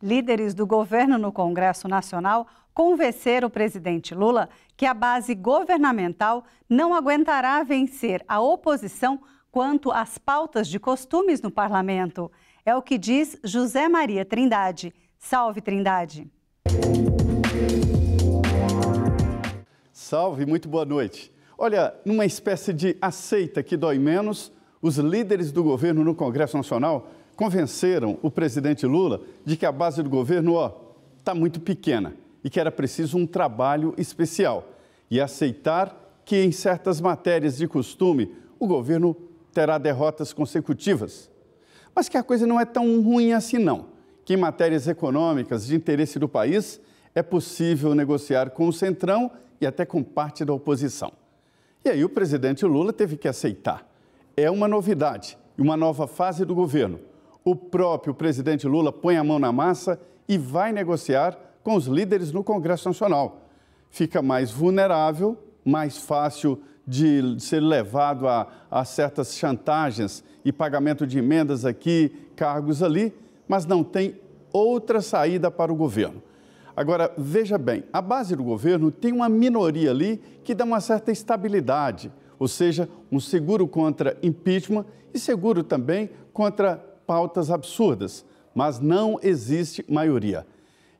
Líderes do governo no Congresso Nacional convenceram o presidente Lula que a base governamental não aguentará vencer a oposição quanto às pautas de costumes no parlamento. É o que diz José Maria Trindade. Salve, Trindade. Salve, muito boa noite. Olha, numa espécie de aceita que dói menos, os líderes do governo no Congresso Nacional convenceram o presidente Lula de que a base do governo está muito pequena e que era preciso um trabalho especial e aceitar que, em certas matérias de costume, o governo terá derrotas consecutivas. Mas que a coisa não é tão ruim assim, não. Que em matérias econômicas de interesse do país é possível negociar com o Centrão e até com parte da oposição. E aí o presidente Lula teve que aceitar. É uma novidade, uma nova fase do governo o próprio presidente Lula põe a mão na massa e vai negociar com os líderes no Congresso Nacional. Fica mais vulnerável, mais fácil de ser levado a, a certas chantagens e pagamento de emendas aqui, cargos ali, mas não tem outra saída para o governo. Agora, veja bem, a base do governo tem uma minoria ali que dá uma certa estabilidade, ou seja, um seguro contra impeachment e seguro também contra pautas absurdas, mas não existe maioria.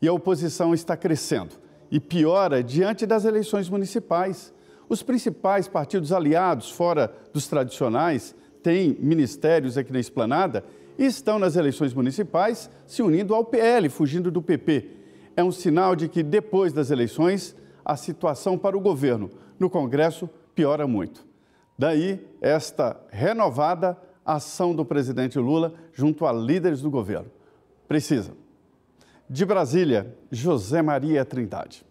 E a oposição está crescendo e piora diante das eleições municipais. Os principais partidos aliados, fora dos tradicionais, têm ministérios aqui na esplanada e estão nas eleições municipais se unindo ao PL, fugindo do PP. É um sinal de que, depois das eleições, a situação para o governo no Congresso piora muito. Daí esta renovada a ação do presidente Lula junto a líderes do governo. Precisa. De Brasília, José Maria Trindade.